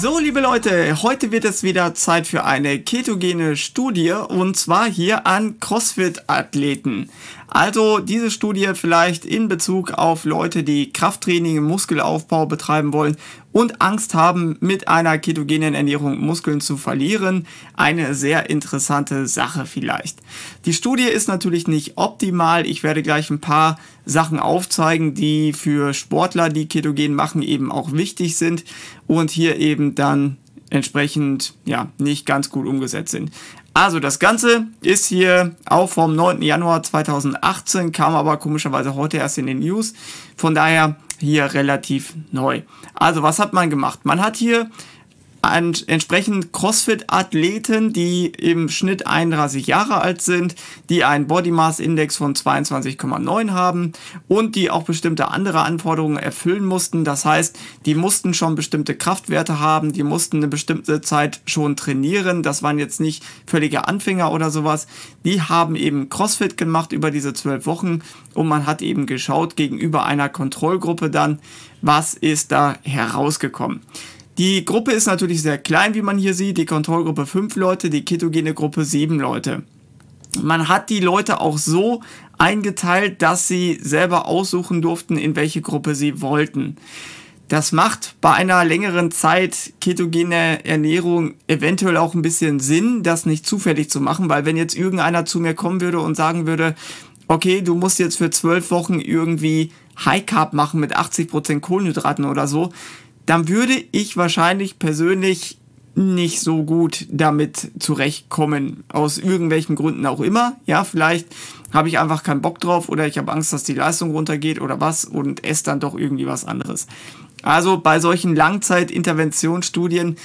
So, liebe Leute, heute wird es wieder Zeit für eine ketogene Studie und zwar hier an CrossFit-Athleten. Also diese Studie vielleicht in Bezug auf Leute, die Krafttraining im Muskelaufbau betreiben wollen und Angst haben, mit einer ketogenen Ernährung Muskeln zu verlieren. Eine sehr interessante Sache vielleicht. Die Studie ist natürlich nicht optimal. Ich werde gleich ein paar Sachen aufzeigen, die für Sportler, die ketogen machen, eben auch wichtig sind und hier eben dann entsprechend ja nicht ganz gut umgesetzt sind. Also das Ganze ist hier auch vom 9. Januar 2018, kam aber komischerweise heute erst in den News. Von daher hier relativ neu. Also was hat man gemacht? Man hat hier an, entsprechend CrossFit-Athleten, die im Schnitt 31 Jahre alt sind, die einen Body Mass Index von 22,9 haben und die auch bestimmte andere Anforderungen erfüllen mussten. Das heißt, die mussten schon bestimmte Kraftwerte haben, die mussten eine bestimmte Zeit schon trainieren. Das waren jetzt nicht völlige Anfänger oder sowas. Die haben eben CrossFit gemacht über diese zwölf Wochen und man hat eben geschaut gegenüber einer Kontrollgruppe dann, was ist da herausgekommen. Die Gruppe ist natürlich sehr klein, wie man hier sieht. Die Kontrollgruppe 5 Leute, die ketogene Gruppe 7 Leute. Man hat die Leute auch so eingeteilt, dass sie selber aussuchen durften, in welche Gruppe sie wollten. Das macht bei einer längeren Zeit ketogene Ernährung eventuell auch ein bisschen Sinn, das nicht zufällig zu machen, weil wenn jetzt irgendeiner zu mir kommen würde und sagen würde, okay, du musst jetzt für zwölf Wochen irgendwie High Carb machen mit 80% Kohlenhydraten oder so, dann würde ich wahrscheinlich persönlich nicht so gut damit zurechtkommen. Aus irgendwelchen Gründen auch immer. Ja, vielleicht habe ich einfach keinen Bock drauf oder ich habe Angst, dass die Leistung runtergeht oder was und esse dann doch irgendwie was anderes. Also bei solchen Langzeitinterventionsstudien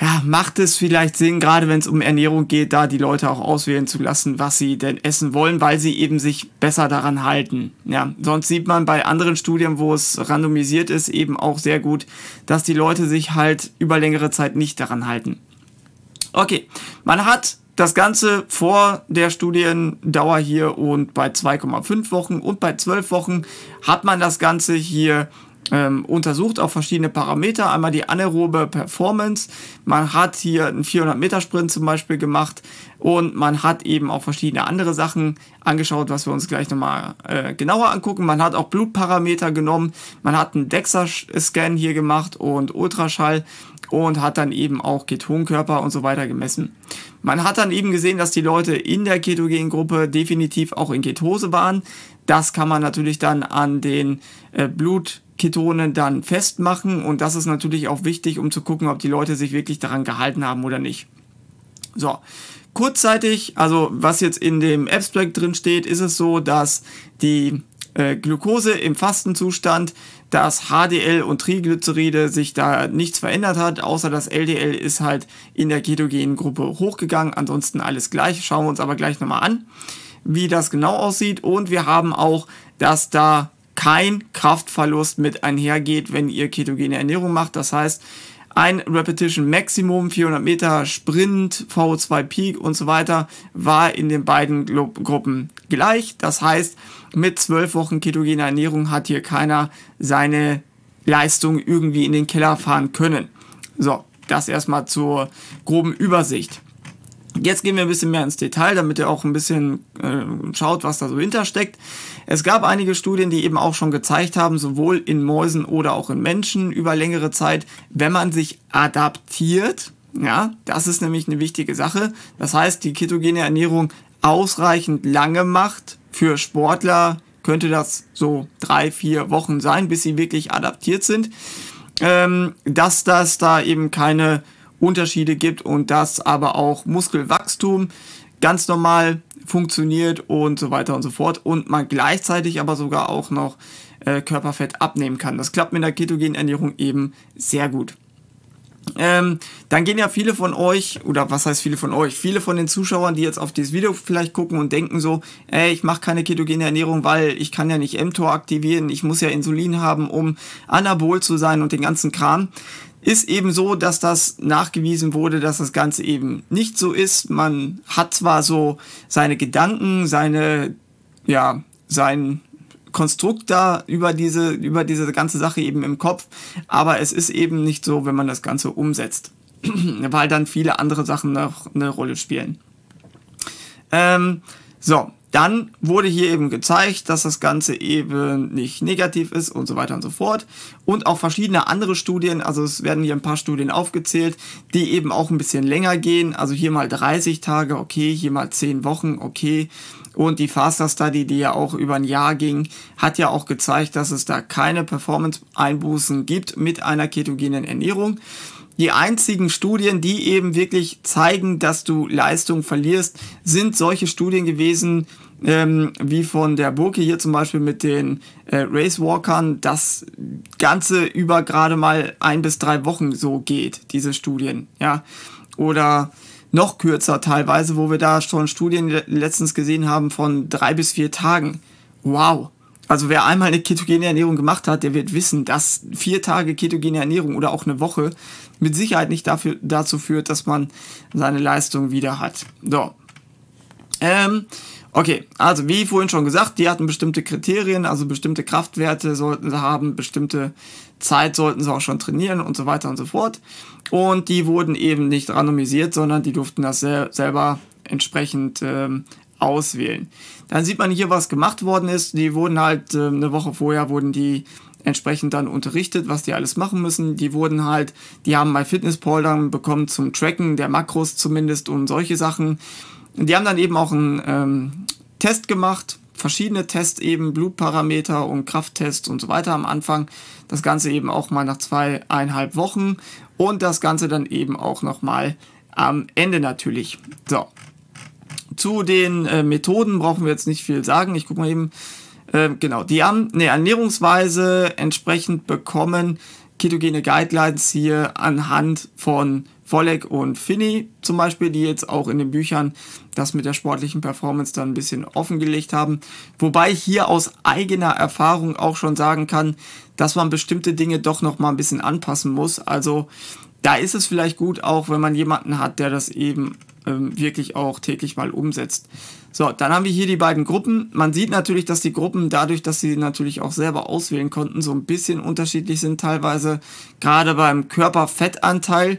ja, macht es vielleicht Sinn, gerade wenn es um Ernährung geht, da die Leute auch auswählen zu lassen, was sie denn essen wollen, weil sie eben sich besser daran halten. Ja, sonst sieht man bei anderen Studien, wo es randomisiert ist, eben auch sehr gut, dass die Leute sich halt über längere Zeit nicht daran halten. Okay, man hat das Ganze vor der Studiendauer hier und bei 2,5 Wochen und bei 12 Wochen hat man das Ganze hier ähm, untersucht auf verschiedene Parameter. Einmal die anaerobe Performance. Man hat hier einen 400-Meter-Sprint zum Beispiel gemacht und man hat eben auch verschiedene andere Sachen angeschaut, was wir uns gleich nochmal äh, genauer angucken. Man hat auch Blutparameter genommen, man hat einen DEXA-Scan hier gemacht und Ultraschall und hat dann eben auch Ketonkörper und so weiter gemessen. Man hat dann eben gesehen, dass die Leute in der Gruppe definitiv auch in Ketose waren. Das kann man natürlich dann an den äh, Blut Ketone dann festmachen und das ist natürlich auch wichtig, um zu gucken, ob die Leute sich wirklich daran gehalten haben oder nicht. So, kurzzeitig, also was jetzt in dem Abstract drin steht, ist es so, dass die äh, Glucose im Fastenzustand, dass HDL und Triglyceride sich da nichts verändert hat, außer das LDL ist halt in der ketogenen Gruppe hochgegangen, ansonsten alles gleich, schauen wir uns aber gleich nochmal an, wie das genau aussieht und wir haben auch, dass da kein Kraftverlust mit einhergeht, wenn ihr ketogene Ernährung macht. Das heißt, ein Repetition Maximum, 400 Meter Sprint, VO2 Peak und so weiter war in den beiden Gruppen gleich. Das heißt, mit zwölf Wochen ketogener Ernährung hat hier keiner seine Leistung irgendwie in den Keller fahren können. So, das erstmal zur groben Übersicht. Jetzt gehen wir ein bisschen mehr ins Detail, damit ihr auch ein bisschen äh, schaut, was da so hintersteckt. Es gab einige Studien, die eben auch schon gezeigt haben, sowohl in Mäusen oder auch in Menschen über längere Zeit, wenn man sich adaptiert, ja, das ist nämlich eine wichtige Sache. Das heißt, die ketogene Ernährung ausreichend lange macht. Für Sportler könnte das so drei, vier Wochen sein, bis sie wirklich adaptiert sind. Ähm, dass das da eben keine Unterschiede gibt und dass aber auch Muskelwachstum ganz normal funktioniert und so weiter und so fort und man gleichzeitig aber sogar auch noch äh, Körperfett abnehmen kann. Das klappt mit der ketogenen Ernährung eben sehr gut. Ähm, dann gehen ja viele von euch, oder was heißt viele von euch, viele von den Zuschauern, die jetzt auf dieses Video vielleicht gucken und denken so, ey, ich mache keine ketogene Ernährung, weil ich kann ja nicht mTOR aktivieren, ich muss ja Insulin haben, um anabol zu sein und den ganzen Kram ist eben so, dass das nachgewiesen wurde, dass das Ganze eben nicht so ist. Man hat zwar so seine Gedanken, seine, ja, sein Konstrukt da über diese, über diese ganze Sache eben im Kopf, aber es ist eben nicht so, wenn man das Ganze umsetzt, weil dann viele andere Sachen noch eine Rolle spielen. Ähm, so, dann wurde hier eben gezeigt, dass das Ganze eben nicht negativ ist und so weiter und so fort. Und auch verschiedene andere Studien, also es werden hier ein paar Studien aufgezählt, die eben auch ein bisschen länger gehen. Also hier mal 30 Tage, okay, hier mal 10 Wochen, okay. Und die Faster Study, die ja auch über ein Jahr ging, hat ja auch gezeigt, dass es da keine Performance-Einbußen gibt mit einer ketogenen Ernährung. Die einzigen Studien, die eben wirklich zeigen, dass du Leistung verlierst, sind solche Studien gewesen, ähm, wie von der Burke hier zum Beispiel mit den äh, Racewalkern, das Ganze über gerade mal ein bis drei Wochen so geht, diese Studien, ja. Oder noch kürzer teilweise, wo wir da schon Studien letztens gesehen haben von drei bis vier Tagen. Wow. Also wer einmal eine ketogene Ernährung gemacht hat, der wird wissen, dass vier Tage ketogene Ernährung oder auch eine Woche mit Sicherheit nicht dafür, dazu führt, dass man seine Leistung wieder hat. So. Ähm, okay, also wie vorhin schon gesagt, die hatten bestimmte Kriterien, also bestimmte Kraftwerte sollten sie haben, bestimmte Zeit sollten sie auch schon trainieren und so weiter und so fort. Und die wurden eben nicht randomisiert, sondern die durften das sel selber entsprechend ähm, auswählen. Dann sieht man hier, was gemacht worden ist. Die wurden halt äh, eine Woche vorher wurden die entsprechend dann unterrichtet, was die alles machen müssen. Die wurden halt, die haben mal Fitnesspol dann bekommen zum Tracken der Makros zumindest und solche Sachen. Die haben dann eben auch einen ähm, Test gemacht, verschiedene Tests eben, Blutparameter und Krafttests und so weiter am Anfang. Das Ganze eben auch mal nach zweieinhalb Wochen und das Ganze dann eben auch nochmal am Ende natürlich. So. Zu den äh, Methoden brauchen wir jetzt nicht viel sagen. Ich gucke mal eben, ähm, genau, die haben eine Ernährungsweise entsprechend bekommen, ketogene Guidelines hier anhand von Volleck und Finney zum Beispiel, die jetzt auch in den Büchern das mit der sportlichen Performance dann ein bisschen offengelegt haben. Wobei ich hier aus eigener Erfahrung auch schon sagen kann, dass man bestimmte Dinge doch nochmal ein bisschen anpassen muss. Also da ist es vielleicht gut auch, wenn man jemanden hat, der das eben ähm, wirklich auch täglich mal umsetzt. So, dann haben wir hier die beiden Gruppen. Man sieht natürlich, dass die Gruppen dadurch, dass sie natürlich auch selber auswählen konnten, so ein bisschen unterschiedlich sind teilweise. Gerade beim Körperfettanteil.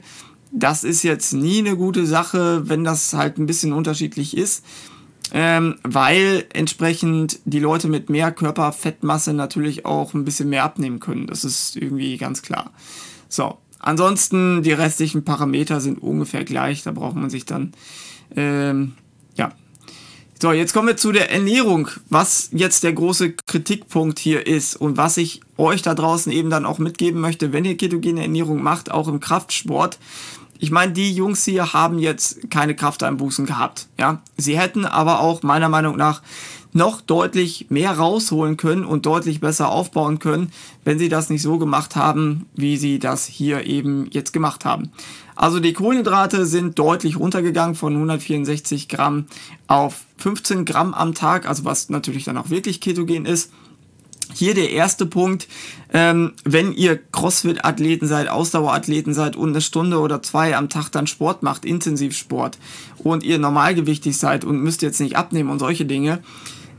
Das ist jetzt nie eine gute Sache, wenn das halt ein bisschen unterschiedlich ist. Ähm, weil entsprechend die Leute mit mehr Körperfettmasse natürlich auch ein bisschen mehr abnehmen können. Das ist irgendwie ganz klar. So, ansonsten die restlichen Parameter sind ungefähr gleich. Da braucht man sich dann ähm, so, jetzt kommen wir zu der Ernährung, was jetzt der große Kritikpunkt hier ist und was ich euch da draußen eben dann auch mitgeben möchte, wenn ihr ketogene Ernährung macht, auch im Kraftsport. Ich meine, die Jungs hier haben jetzt keine Krafteinbußen gehabt, ja. Sie hätten aber auch meiner Meinung nach noch deutlich mehr rausholen können und deutlich besser aufbauen können, wenn sie das nicht so gemacht haben, wie sie das hier eben jetzt gemacht haben. Also die Kohlenhydrate sind deutlich runtergegangen von 164 Gramm auf 15 Gramm am Tag, also was natürlich dann auch wirklich ketogen ist. Hier der erste Punkt, ähm, wenn ihr CrossFit-Athleten seid, Ausdauerathleten seid und eine Stunde oder zwei am Tag dann Sport macht, Intensivsport und ihr normalgewichtig seid und müsst jetzt nicht abnehmen und solche Dinge,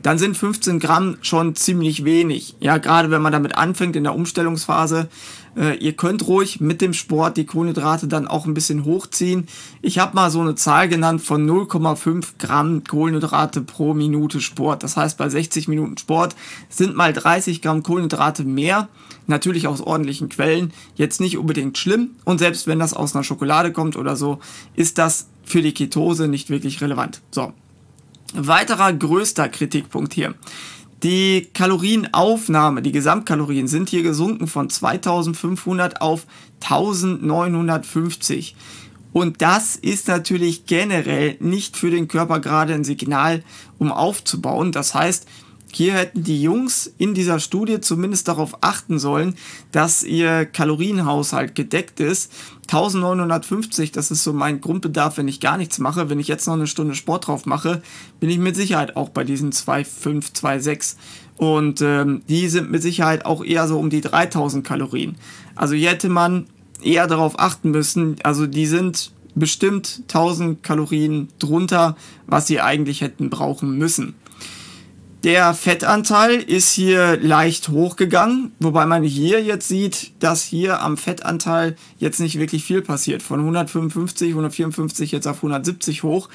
dann sind 15 Gramm schon ziemlich wenig. Ja, gerade wenn man damit anfängt in der Umstellungsphase, äh, ihr könnt ruhig mit dem Sport die Kohlenhydrate dann auch ein bisschen hochziehen. Ich habe mal so eine Zahl genannt von 0,5 Gramm Kohlenhydrate pro Minute Sport. Das heißt, bei 60 Minuten Sport sind mal 30 Gramm Kohlenhydrate mehr. Natürlich aus ordentlichen Quellen. Jetzt nicht unbedingt schlimm. Und selbst wenn das aus einer Schokolade kommt oder so, ist das für die Ketose nicht wirklich relevant. So. Weiterer größter Kritikpunkt hier. Die Kalorienaufnahme, die Gesamtkalorien sind hier gesunken von 2500 auf 1950. Und das ist natürlich generell nicht für den Körper gerade ein Signal, um aufzubauen. Das heißt, hier hätten die Jungs in dieser Studie zumindest darauf achten sollen, dass ihr Kalorienhaushalt gedeckt ist. 1950, das ist so mein Grundbedarf, wenn ich gar nichts mache. Wenn ich jetzt noch eine Stunde Sport drauf mache, bin ich mit Sicherheit auch bei diesen 2,5, 2,6. Und ähm, die sind mit Sicherheit auch eher so um die 3000 Kalorien. Also hier hätte man eher darauf achten müssen. Also die sind bestimmt 1000 Kalorien drunter, was sie eigentlich hätten brauchen müssen. Der Fettanteil ist hier leicht hochgegangen, wobei man hier jetzt sieht, dass hier am Fettanteil jetzt nicht wirklich viel passiert. Von 155, 154 jetzt auf 170 hoch.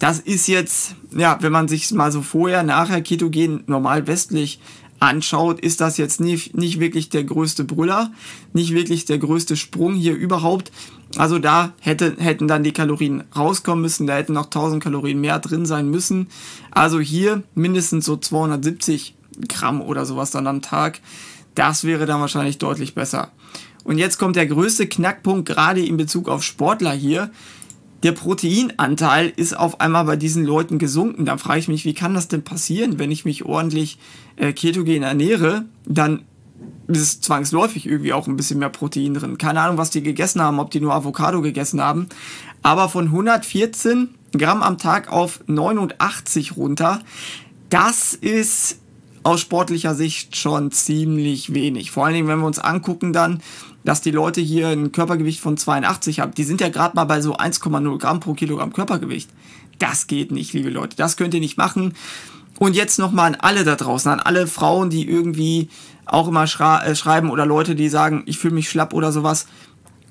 Das ist jetzt, ja, wenn man sich mal so vorher, nachher ketogen normal westlich anschaut, ist das jetzt nicht, nicht wirklich der größte Brüller, nicht wirklich der größte Sprung hier überhaupt. Also da hätte, hätten dann die Kalorien rauskommen müssen, da hätten noch 1000 Kalorien mehr drin sein müssen. Also hier mindestens so 270 Gramm oder sowas dann am Tag. Das wäre dann wahrscheinlich deutlich besser. Und jetzt kommt der größte Knackpunkt gerade in Bezug auf Sportler hier. Der Proteinanteil ist auf einmal bei diesen Leuten gesunken. Da frage ich mich, wie kann das denn passieren, wenn ich mich ordentlich äh, ketogen ernähre? Dann ist zwangsläufig irgendwie auch ein bisschen mehr Protein drin. Keine Ahnung, was die gegessen haben, ob die nur Avocado gegessen haben. Aber von 114 Gramm am Tag auf 89 runter, das ist aus sportlicher Sicht schon ziemlich wenig. Vor allen Dingen, wenn wir uns angucken dann, dass die Leute hier ein Körpergewicht von 82 haben. Die sind ja gerade mal bei so 1,0 Gramm pro Kilogramm Körpergewicht. Das geht nicht, liebe Leute. Das könnt ihr nicht machen. Und jetzt nochmal an alle da draußen, an alle Frauen, die irgendwie auch immer äh, schreiben oder Leute, die sagen, ich fühle mich schlapp oder sowas.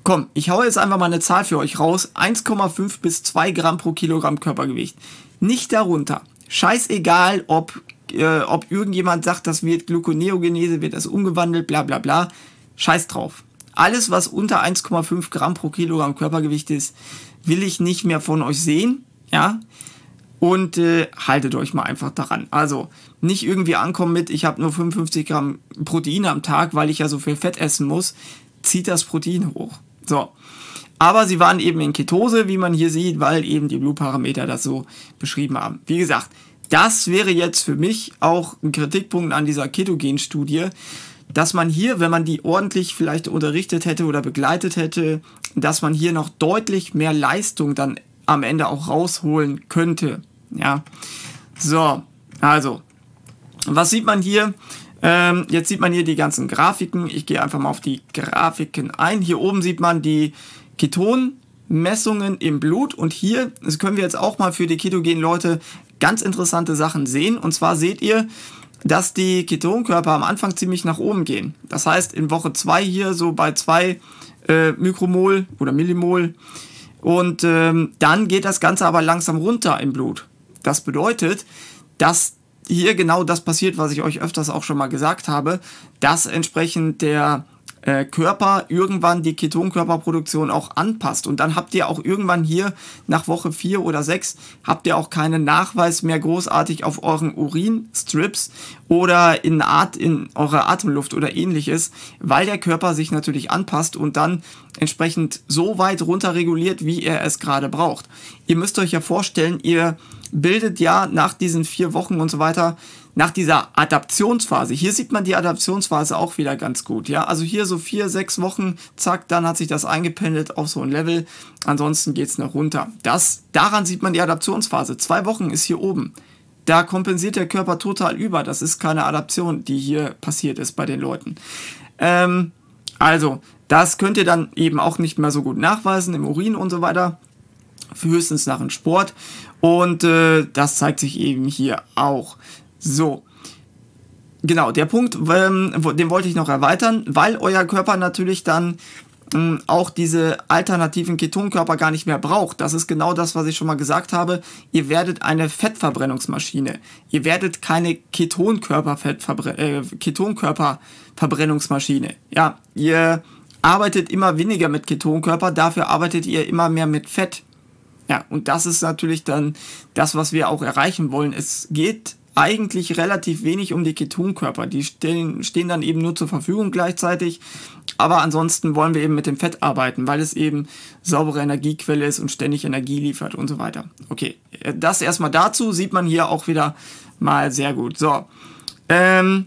Komm, ich hau jetzt einfach mal eine Zahl für euch raus. 1,5 bis 2 Gramm pro Kilogramm Körpergewicht. Nicht darunter. Scheißegal, ob, äh, ob irgendjemand sagt, das wird Gluconeogenese, wird das umgewandelt, bla bla bla. Scheiß drauf. Alles, was unter 1,5 Gramm pro Kilogramm Körpergewicht ist, will ich nicht mehr von euch sehen. Ja, und äh, haltet euch mal einfach daran. Also nicht irgendwie ankommen mit, ich habe nur 55 Gramm Protein am Tag, weil ich ja so viel Fett essen muss. Zieht das Protein hoch. So. Aber sie waren eben in Ketose, wie man hier sieht, weil eben die Blutparameter das so beschrieben haben. Wie gesagt, das wäre jetzt für mich auch ein Kritikpunkt an dieser Ketogen-Studie, dass man hier, wenn man die ordentlich vielleicht unterrichtet hätte oder begleitet hätte, dass man hier noch deutlich mehr Leistung dann am Ende auch rausholen könnte. Ja. So, also, was sieht man hier? Ähm, jetzt sieht man hier die ganzen Grafiken. Ich gehe einfach mal auf die Grafiken ein. Hier oben sieht man die Ketonmessungen im Blut und hier können wir jetzt auch mal für die ketogenen Leute ganz interessante Sachen sehen. Und zwar seht ihr, dass die Ketonkörper am Anfang ziemlich nach oben gehen. Das heißt, in Woche 2 hier so bei 2 äh, Mikromol oder Millimol. Und ähm, dann geht das Ganze aber langsam runter im Blut. Das bedeutet, dass hier genau das passiert, was ich euch öfters auch schon mal gesagt habe, dass entsprechend der äh, Körper irgendwann die Ketonkörperproduktion auch anpasst. Und dann habt ihr auch irgendwann hier nach Woche 4 oder 6 habt ihr auch keinen Nachweis mehr großartig auf euren Urinstrips oder in, Art in eurer Atemluft oder ähnliches, weil der Körper sich natürlich anpasst und dann entsprechend so weit runter reguliert, wie er es gerade braucht. Ihr müsst euch ja vorstellen, ihr bildet ja nach diesen vier Wochen und so weiter, nach dieser Adaptionsphase, hier sieht man die Adaptionsphase auch wieder ganz gut, ja, also hier so vier, sechs Wochen, zack, dann hat sich das eingependelt auf so ein Level, ansonsten geht es noch runter. Das, daran sieht man die Adaptionsphase, zwei Wochen ist hier oben, da kompensiert der Körper total über, das ist keine Adaption, die hier passiert ist bei den Leuten. Ähm, also, das könnt ihr dann eben auch nicht mehr so gut nachweisen im Urin und so weiter, höchstens nach dem Sport und äh, das zeigt sich eben hier auch. So. Genau, der Punkt, ähm, den wollte ich noch erweitern, weil euer Körper natürlich dann ähm, auch diese alternativen Ketonkörper gar nicht mehr braucht. Das ist genau das, was ich schon mal gesagt habe. Ihr werdet eine Fettverbrennungsmaschine. Ihr werdet keine äh, Ketonkörperverbrennungsmaschine. Äh, Ketonkörper ja, ihr arbeitet immer weniger mit Ketonkörper, dafür arbeitet ihr immer mehr mit Fett. Ja, und das ist natürlich dann das, was wir auch erreichen wollen. Es geht eigentlich relativ wenig um die Ketonkörper. Die stehen, stehen dann eben nur zur Verfügung gleichzeitig. Aber ansonsten wollen wir eben mit dem Fett arbeiten, weil es eben saubere Energiequelle ist und ständig Energie liefert und so weiter. Okay, das erstmal dazu sieht man hier auch wieder mal sehr gut. So, ähm,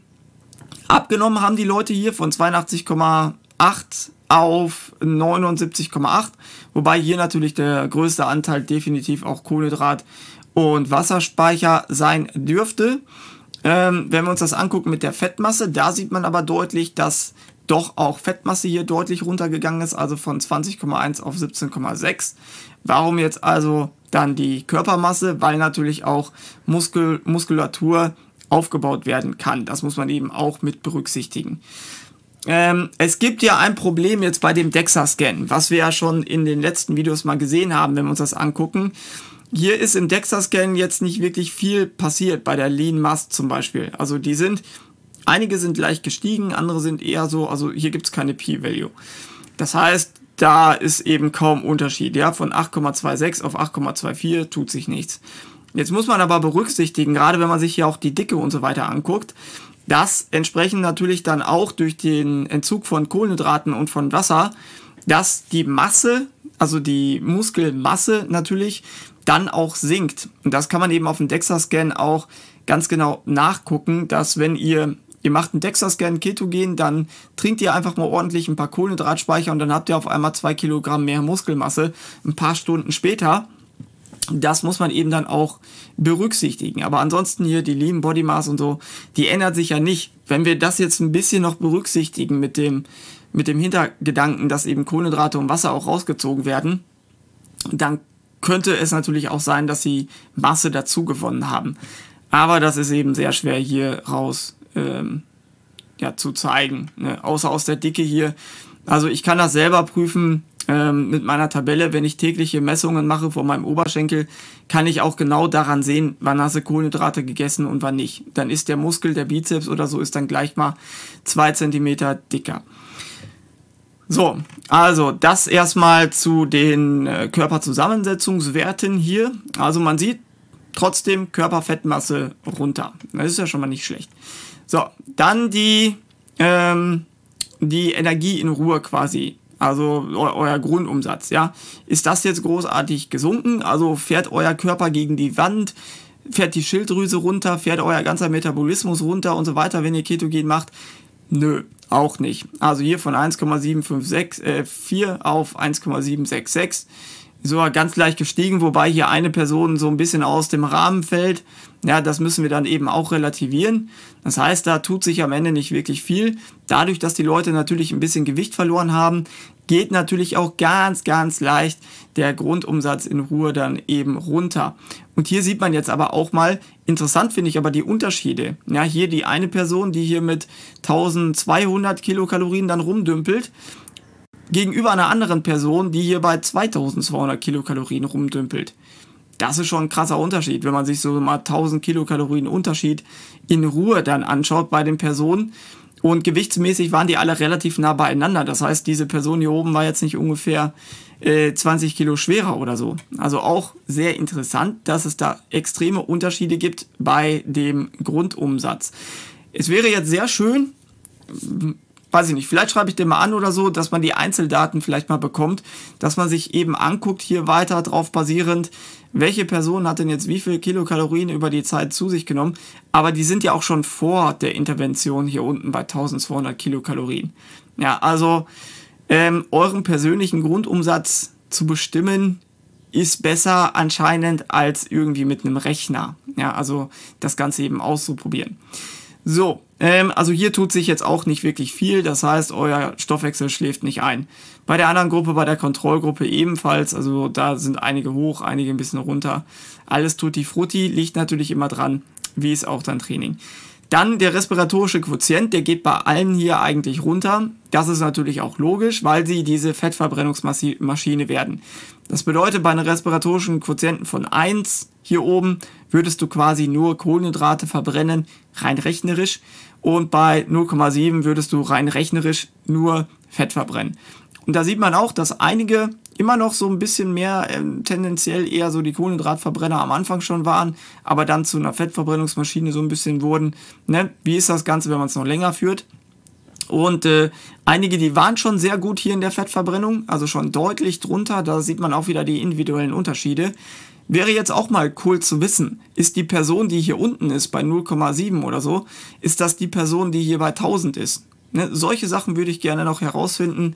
abgenommen haben die Leute hier von 82,8 auf 79,8 Wobei hier natürlich der größte Anteil definitiv auch Kohlenhydrat und Wasserspeicher sein dürfte. Ähm, wenn wir uns das angucken mit der Fettmasse, da sieht man aber deutlich, dass doch auch Fettmasse hier deutlich runtergegangen ist, also von 20,1 auf 17,6. Warum jetzt also dann die Körpermasse? Weil natürlich auch Muskel Muskulatur aufgebaut werden kann. Das muss man eben auch mit berücksichtigen. Ähm, es gibt ja ein Problem jetzt bei dem DEXA-Scan, was wir ja schon in den letzten Videos mal gesehen haben, wenn wir uns das angucken. Hier ist im DEXA-Scan jetzt nicht wirklich viel passiert, bei der Lean Mass zum Beispiel. Also die sind, einige sind leicht gestiegen, andere sind eher so, also hier gibt es keine P-Value. Das heißt, da ist eben kaum Unterschied. Ja, von 8,26 auf 8,24 tut sich nichts. Jetzt muss man aber berücksichtigen, gerade wenn man sich hier auch die Dicke und so weiter anguckt, das entsprechend natürlich dann auch durch den Entzug von Kohlenhydraten und von Wasser, dass die Masse, also die Muskelmasse natürlich dann auch sinkt. Und das kann man eben auf dem DEXA-Scan auch ganz genau nachgucken, dass wenn ihr, ihr macht einen DEXA-Scan ketogen, dann trinkt ihr einfach mal ordentlich ein paar Kohlenhydratspeicher und dann habt ihr auf einmal zwei Kilogramm mehr Muskelmasse. Ein paar Stunden später das muss man eben dann auch berücksichtigen. Aber ansonsten hier die lieben Body Mass und so, die ändert sich ja nicht. Wenn wir das jetzt ein bisschen noch berücksichtigen mit dem, mit dem Hintergedanken, dass eben Kohlenhydrate und Wasser auch rausgezogen werden, dann könnte es natürlich auch sein, dass sie Masse dazu gewonnen haben. Aber das ist eben sehr schwer hier raus ähm, ja, zu zeigen. Ne? Außer aus der Dicke hier. Also ich kann das selber prüfen, ähm, mit meiner Tabelle, wenn ich tägliche Messungen mache vor meinem Oberschenkel, kann ich auch genau daran sehen, wann hast du Kohlenhydrate gegessen und wann nicht. Dann ist der Muskel, der Bizeps oder so, ist dann gleich mal zwei Zentimeter dicker. So, also das erstmal zu den äh, Körperzusammensetzungswerten hier. Also man sieht trotzdem Körperfettmasse runter. Das ist ja schon mal nicht schlecht. So, dann die, ähm, die Energie in Ruhe quasi also eu euer Grundumsatz, ja. Ist das jetzt großartig gesunken? Also fährt euer Körper gegen die Wand, fährt die Schilddrüse runter, fährt euer ganzer Metabolismus runter und so weiter, wenn ihr Ketogen macht? Nö, auch nicht. Also hier von 1,756 äh, 4 auf 1,766 sogar ganz leicht gestiegen, wobei hier eine Person so ein bisschen aus dem Rahmen fällt. Ja, das müssen wir dann eben auch relativieren. Das heißt, da tut sich am Ende nicht wirklich viel. Dadurch, dass die Leute natürlich ein bisschen Gewicht verloren haben, geht natürlich auch ganz, ganz leicht der Grundumsatz in Ruhe dann eben runter. Und hier sieht man jetzt aber auch mal, interessant finde ich aber die Unterschiede. Ja, hier die eine Person, die hier mit 1200 Kilokalorien dann rumdümpelt, gegenüber einer anderen Person, die hier bei 2200 Kilokalorien rumdümpelt das ist schon ein krasser Unterschied, wenn man sich so mal 1000 Kilokalorien Unterschied in Ruhe dann anschaut bei den Personen. Und gewichtsmäßig waren die alle relativ nah beieinander. Das heißt, diese Person hier oben war jetzt nicht ungefähr äh, 20 Kilo schwerer oder so. Also auch sehr interessant, dass es da extreme Unterschiede gibt bei dem Grundumsatz. Es wäre jetzt sehr schön, weiß ich nicht, vielleicht schreibe ich den mal an oder so, dass man die Einzeldaten vielleicht mal bekommt, dass man sich eben anguckt, hier weiter drauf basierend, welche Person hat denn jetzt wie viel Kilokalorien über die Zeit zu sich genommen, aber die sind ja auch schon vor der Intervention hier unten bei 1200 Kilokalorien. Ja, also ähm, euren persönlichen Grundumsatz zu bestimmen, ist besser anscheinend als irgendwie mit einem Rechner. Ja, also das Ganze eben auszuprobieren. So, ähm, also hier tut sich jetzt auch nicht wirklich viel. Das heißt, euer Stoffwechsel schläft nicht ein. Bei der anderen Gruppe, bei der Kontrollgruppe ebenfalls. Also da sind einige hoch, einige ein bisschen runter. Alles tut die frutti, liegt natürlich immer dran, wie ist auch dein Training. Dann der respiratorische Quotient, der geht bei allen hier eigentlich runter. Das ist natürlich auch logisch, weil sie diese Fettverbrennungsmaschine werden. Das bedeutet, bei einem respiratorischen Quotienten von 1 hier oben würdest du quasi nur Kohlenhydrate verbrennen, rein rechnerisch. Und bei 0,7 würdest du rein rechnerisch nur Fett verbrennen. Und da sieht man auch, dass einige immer noch so ein bisschen mehr ähm, tendenziell eher so die Kohlenhydratverbrenner am Anfang schon waren, aber dann zu einer Fettverbrennungsmaschine so ein bisschen wurden. Ne? Wie ist das Ganze, wenn man es noch länger führt? Und äh, einige, die waren schon sehr gut hier in der Fettverbrennung, also schon deutlich drunter. Da sieht man auch wieder die individuellen Unterschiede. Wäre jetzt auch mal cool zu wissen, ist die Person, die hier unten ist, bei 0,7 oder so, ist das die Person, die hier bei 1000 ist? Ne? Solche Sachen würde ich gerne noch herausfinden,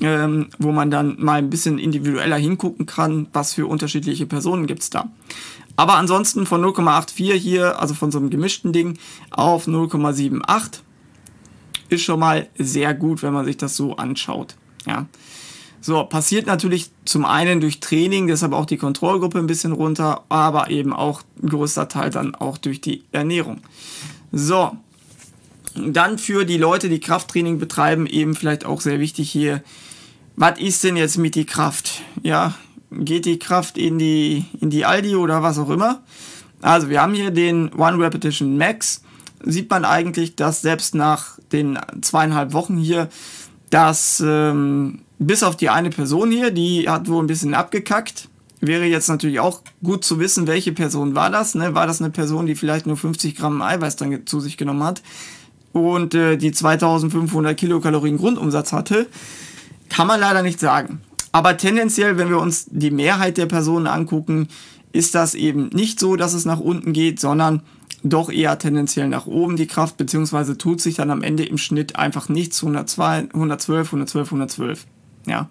ähm, wo man dann mal ein bisschen individueller hingucken kann, was für unterschiedliche Personen gibt es da. Aber ansonsten von 0,84 hier, also von so einem gemischten Ding, auf 0,78 ist schon mal sehr gut, wenn man sich das so anschaut. Ja. So, passiert natürlich zum einen durch Training, deshalb auch die Kontrollgruppe ein bisschen runter, aber eben auch ein größter Teil dann auch durch die Ernährung. So, dann für die Leute, die Krafttraining betreiben, eben vielleicht auch sehr wichtig hier, was ist denn jetzt mit die Kraft? Ja, geht die Kraft in die, in die Aldi oder was auch immer? Also wir haben hier den One Repetition Max. Sieht man eigentlich, dass selbst nach den zweieinhalb Wochen hier, dass ähm, bis auf die eine Person hier, die hat wohl ein bisschen abgekackt. Wäre jetzt natürlich auch gut zu wissen, welche Person war das. Ne? War das eine Person, die vielleicht nur 50 Gramm Eiweiß dann zu sich genommen hat und äh, die 2500 Kilokalorien Grundumsatz hatte? Kann man leider nicht sagen. Aber tendenziell, wenn wir uns die Mehrheit der Personen angucken, ist das eben nicht so, dass es nach unten geht, sondern doch eher tendenziell nach oben die Kraft, beziehungsweise tut sich dann am Ende im Schnitt einfach nichts. 102, 112, 112, 112. Ja.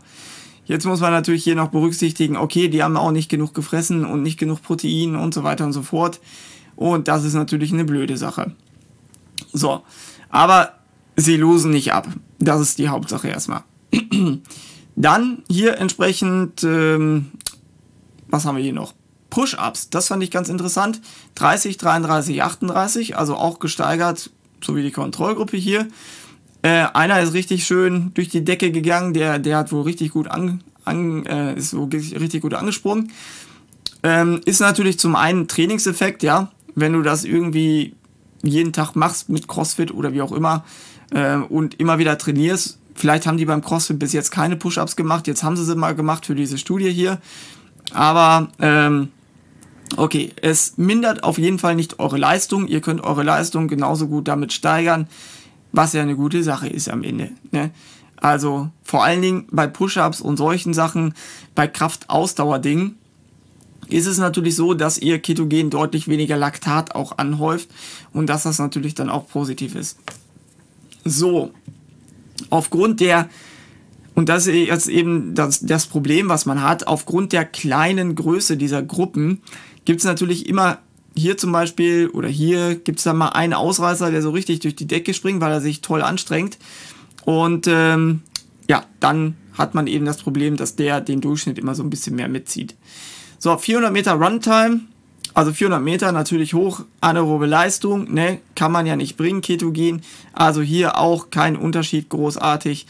Jetzt muss man natürlich hier noch berücksichtigen, okay, die haben auch nicht genug gefressen und nicht genug Protein und so weiter und so fort. Und das ist natürlich eine blöde Sache. So, aber sie losen nicht ab. Das ist die Hauptsache erstmal. Dann hier entsprechend, ähm, was haben wir hier noch? Push-ups, das fand ich ganz interessant. 30, 33, 38, also auch gesteigert, so wie die Kontrollgruppe hier. Äh, einer ist richtig schön durch die Decke gegangen, der, der hat wohl richtig gut an, an äh, ist so richtig gut angesprungen. Ähm, ist natürlich zum einen Trainingseffekt, ja, wenn du das irgendwie jeden Tag machst mit CrossFit oder wie auch immer äh, und immer wieder trainierst. Vielleicht haben die beim CrossFit bis jetzt keine Push-ups gemacht, jetzt haben sie sie mal gemacht für diese Studie hier. Aber ähm, okay, es mindert auf jeden Fall nicht eure Leistung. Ihr könnt eure Leistung genauso gut damit steigern was ja eine gute Sache ist am Ende. Ne? Also vor allen Dingen bei Push-ups und solchen Sachen, bei kraftausdauer dingen ist es natürlich so, dass ihr Ketogen deutlich weniger Laktat auch anhäuft und dass das natürlich dann auch positiv ist. So, aufgrund der, und das ist jetzt eben das, das Problem, was man hat, aufgrund der kleinen Größe dieser Gruppen gibt es natürlich immer hier zum Beispiel oder hier gibt es dann mal einen Ausreißer, der so richtig durch die Decke springt, weil er sich toll anstrengt. Und ähm, ja, dann hat man eben das Problem, dass der den Durchschnitt immer so ein bisschen mehr mitzieht. So, 400 Meter Runtime, also 400 Meter natürlich hoch, anaerobe Leistung, ne, kann man ja nicht bringen, Ketogen. Also hier auch kein Unterschied großartig.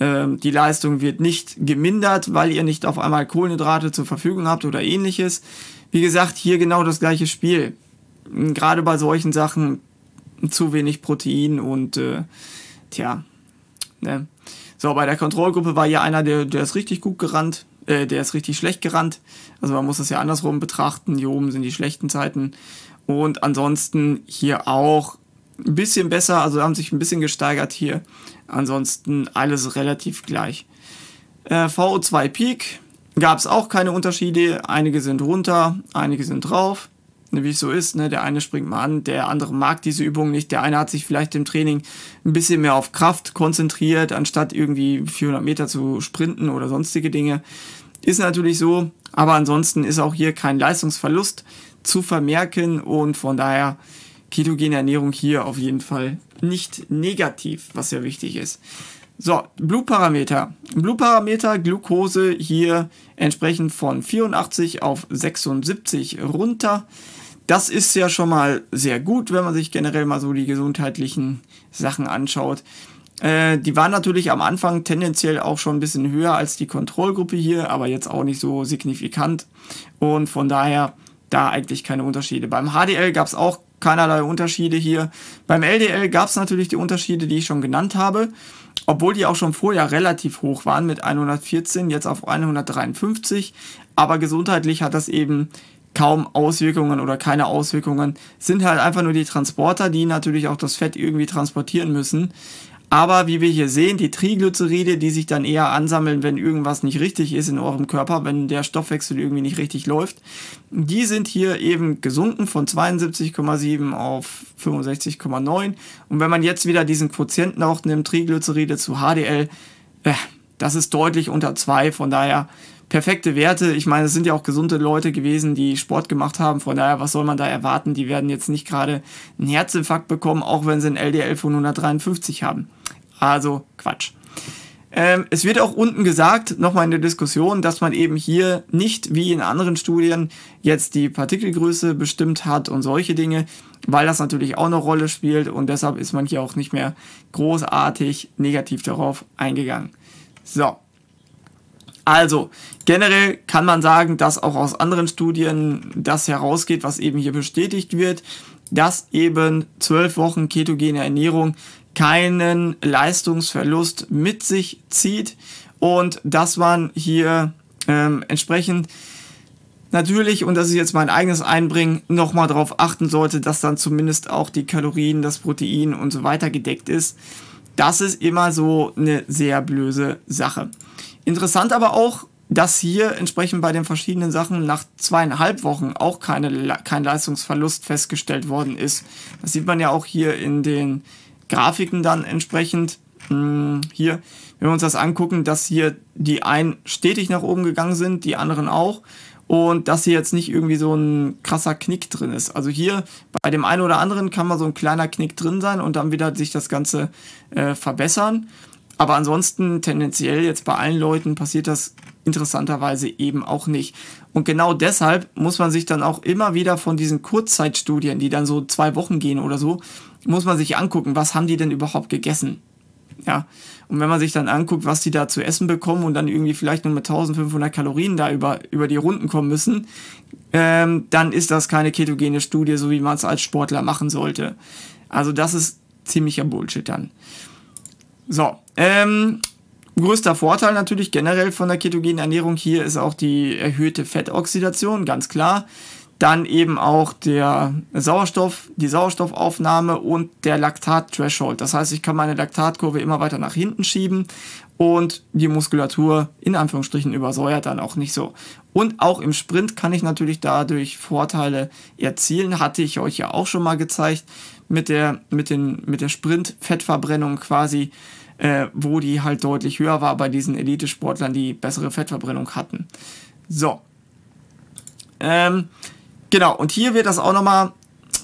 Ähm, die Leistung wird nicht gemindert, weil ihr nicht auf einmal Kohlenhydrate zur Verfügung habt oder ähnliches. Wie gesagt, hier genau das gleiche Spiel. Hm, gerade bei solchen Sachen zu wenig Protein und äh, tja, ne. So, bei der Kontrollgruppe war ja einer, der, der ist richtig gut gerannt, äh, der ist richtig schlecht gerannt. Also man muss das ja andersrum betrachten. Hier oben sind die schlechten Zeiten. Und ansonsten hier auch ein bisschen besser, also haben sich ein bisschen gesteigert hier. Ansonsten alles relativ gleich. Äh, VO2 Peak, gab es auch keine Unterschiede. Einige sind runter, einige sind drauf. Ne, wie es so ist, ne? der eine springt mal an, der andere mag diese Übung nicht. Der eine hat sich vielleicht im Training ein bisschen mehr auf Kraft konzentriert, anstatt irgendwie 400 Meter zu sprinten oder sonstige Dinge. Ist natürlich so, aber ansonsten ist auch hier kein Leistungsverlust zu vermerken und von daher ketogene Ernährung hier auf jeden Fall nicht negativ, was ja wichtig ist. So, Blutparameter. Blutparameter, Glucose hier entsprechend von 84 auf 76 runter. Das ist ja schon mal sehr gut, wenn man sich generell mal so die gesundheitlichen Sachen anschaut. Äh, die waren natürlich am Anfang tendenziell auch schon ein bisschen höher als die Kontrollgruppe hier, aber jetzt auch nicht so signifikant. Und von daher da eigentlich keine Unterschiede. Beim HDL gab es auch keinerlei Unterschiede hier. Beim LDL gab es natürlich die Unterschiede, die ich schon genannt habe, obwohl die auch schon vorher relativ hoch waren mit 114, jetzt auf 153. Aber gesundheitlich hat das eben kaum Auswirkungen oder keine Auswirkungen. Sind halt einfach nur die Transporter, die natürlich auch das Fett irgendwie transportieren müssen. Aber wie wir hier sehen, die Triglyceride, die sich dann eher ansammeln, wenn irgendwas nicht richtig ist in eurem Körper, wenn der Stoffwechsel irgendwie nicht richtig läuft, die sind hier eben gesunken von 72,7 auf 65,9. Und wenn man jetzt wieder diesen Quotienten auch nimmt, Triglyceride zu HDL, äh, das ist deutlich unter 2. Von daher perfekte Werte. Ich meine, es sind ja auch gesunde Leute gewesen, die Sport gemacht haben. Von daher, was soll man da erwarten? Die werden jetzt nicht gerade einen Herzinfarkt bekommen, auch wenn sie ein LDL von 153 haben. Also Quatsch. Ähm, es wird auch unten gesagt, nochmal in der Diskussion, dass man eben hier nicht wie in anderen Studien jetzt die Partikelgröße bestimmt hat und solche Dinge, weil das natürlich auch eine Rolle spielt und deshalb ist man hier auch nicht mehr großartig negativ darauf eingegangen. So, also, generell kann man sagen, dass auch aus anderen Studien das herausgeht, was eben hier bestätigt wird, dass eben zwölf Wochen ketogene Ernährung keinen Leistungsverlust mit sich zieht und dass man hier ähm, entsprechend natürlich, und das ist jetzt mein eigenes Einbringen, nochmal darauf achten sollte, dass dann zumindest auch die Kalorien, das Protein und so weiter gedeckt ist. Das ist immer so eine sehr blöse Sache. Interessant aber auch, dass hier entsprechend bei den verschiedenen Sachen nach zweieinhalb Wochen auch keine, kein Leistungsverlust festgestellt worden ist. Das sieht man ja auch hier in den Grafiken dann entsprechend. Hm, hier, wenn wir uns das angucken, dass hier die einen stetig nach oben gegangen sind, die anderen auch. Und dass hier jetzt nicht irgendwie so ein krasser Knick drin ist. Also hier bei dem einen oder anderen kann man so ein kleiner Knick drin sein und dann wieder sich das Ganze äh, verbessern. Aber ansonsten tendenziell jetzt bei allen Leuten passiert das interessanterweise eben auch nicht. Und genau deshalb muss man sich dann auch immer wieder von diesen Kurzzeitstudien, die dann so zwei Wochen gehen oder so, muss man sich angucken, was haben die denn überhaupt gegessen? Ja. Und wenn man sich dann anguckt, was die da zu essen bekommen und dann irgendwie vielleicht nur mit 1500 Kalorien da über, über die Runden kommen müssen, ähm, dann ist das keine ketogene Studie, so wie man es als Sportler machen sollte. Also das ist ziemlicher Bullshit dann. So, ähm, größter Vorteil natürlich generell von der ketogenen Ernährung hier ist auch die erhöhte Fettoxidation, ganz klar. Dann eben auch der Sauerstoff, die Sauerstoffaufnahme und der Laktat-Threshold. Das heißt, ich kann meine Laktatkurve immer weiter nach hinten schieben und die Muskulatur in Anführungsstrichen übersäuert dann auch nicht so. Und auch im Sprint kann ich natürlich dadurch Vorteile erzielen. Hatte ich euch ja auch schon mal gezeigt mit der, mit mit der Sprint-Fettverbrennung quasi, äh, wo die halt deutlich höher war bei diesen Elite-Sportlern, die bessere Fettverbrennung hatten. So. Ähm, genau, und hier wird das auch nochmal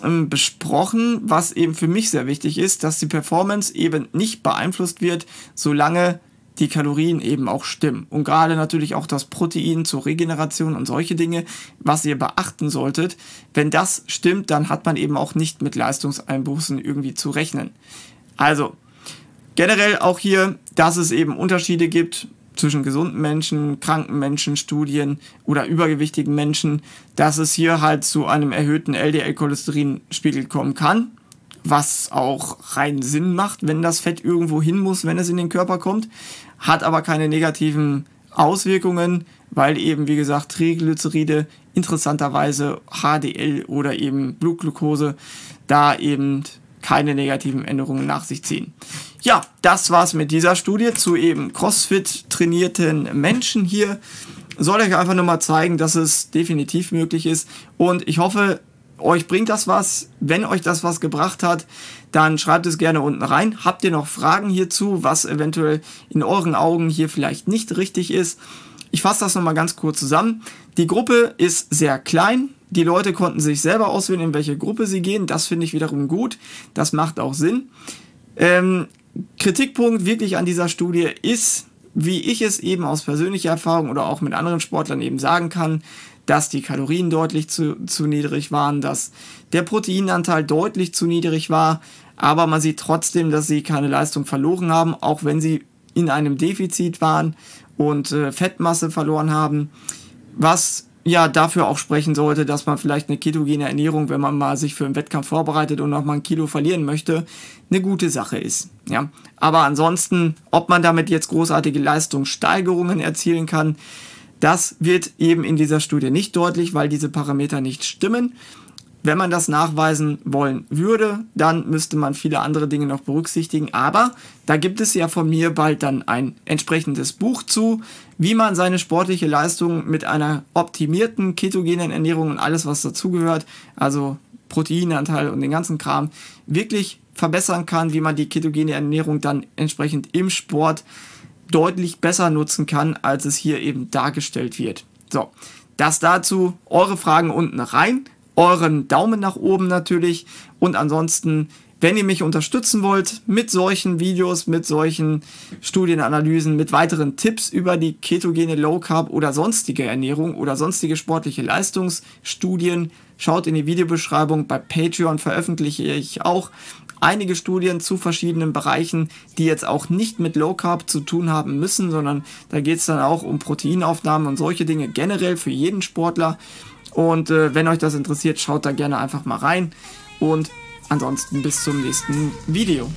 ähm, besprochen, was eben für mich sehr wichtig ist, dass die Performance eben nicht beeinflusst wird, solange die Kalorien eben auch stimmen. Und gerade natürlich auch das Protein zur Regeneration und solche Dinge, was ihr beachten solltet. Wenn das stimmt, dann hat man eben auch nicht mit Leistungseinbußen irgendwie zu rechnen. Also, generell auch hier, dass es eben Unterschiede gibt zwischen gesunden Menschen, kranken Menschen, Studien oder übergewichtigen Menschen, dass es hier halt zu einem erhöhten LDL-Cholesterinspiegel kommen kann was auch reinen Sinn macht, wenn das Fett irgendwo hin muss, wenn es in den Körper kommt hat aber keine negativen Auswirkungen, weil eben, wie gesagt, Triglyceride interessanterweise HDL oder eben Blutglucose da eben keine negativen Änderungen nach sich ziehen. Ja, das war's mit dieser Studie zu eben CrossFit trainierten Menschen hier. Soll euch einfach nur mal zeigen, dass es definitiv möglich ist und ich hoffe, euch bringt das was. Wenn euch das was gebracht hat, dann schreibt es gerne unten rein. Habt ihr noch Fragen hierzu, was eventuell in euren Augen hier vielleicht nicht richtig ist? Ich fasse das nochmal ganz kurz zusammen. Die Gruppe ist sehr klein. Die Leute konnten sich selber auswählen, in welche Gruppe sie gehen. Das finde ich wiederum gut. Das macht auch Sinn. Ähm, Kritikpunkt wirklich an dieser Studie ist, wie ich es eben aus persönlicher Erfahrung oder auch mit anderen Sportlern eben sagen kann, dass die Kalorien deutlich zu, zu niedrig waren, dass der Proteinanteil deutlich zu niedrig war, aber man sieht trotzdem, dass sie keine Leistung verloren haben, auch wenn sie in einem Defizit waren und äh, Fettmasse verloren haben, was ja dafür auch sprechen sollte, dass man vielleicht eine ketogene Ernährung, wenn man mal sich für einen Wettkampf vorbereitet und nochmal ein Kilo verlieren möchte, eine gute Sache ist. Ja, aber ansonsten, ob man damit jetzt großartige Leistungssteigerungen erzielen kann, das wird eben in dieser Studie nicht deutlich, weil diese Parameter nicht stimmen. Wenn man das nachweisen wollen würde, dann müsste man viele andere Dinge noch berücksichtigen. Aber da gibt es ja von mir bald dann ein entsprechendes Buch zu, wie man seine sportliche Leistung mit einer optimierten ketogenen Ernährung und alles, was dazugehört, also Proteinanteil und den ganzen Kram, wirklich verbessern kann, wie man die ketogene Ernährung dann entsprechend im Sport äh, deutlich besser nutzen kann, als es hier eben dargestellt wird. So, das dazu. Eure Fragen unten rein, euren Daumen nach oben natürlich und ansonsten, wenn ihr mich unterstützen wollt mit solchen Videos, mit solchen Studienanalysen, mit weiteren Tipps über die ketogene Low Carb oder sonstige Ernährung oder sonstige sportliche Leistungsstudien, schaut in die Videobeschreibung. Bei Patreon veröffentliche ich auch einige Studien zu verschiedenen Bereichen, die jetzt auch nicht mit Low Carb zu tun haben müssen, sondern da geht es dann auch um Proteinaufnahmen und solche Dinge generell für jeden Sportler. Und äh, wenn euch das interessiert, schaut da gerne einfach mal rein. Und ansonsten bis zum nächsten Video.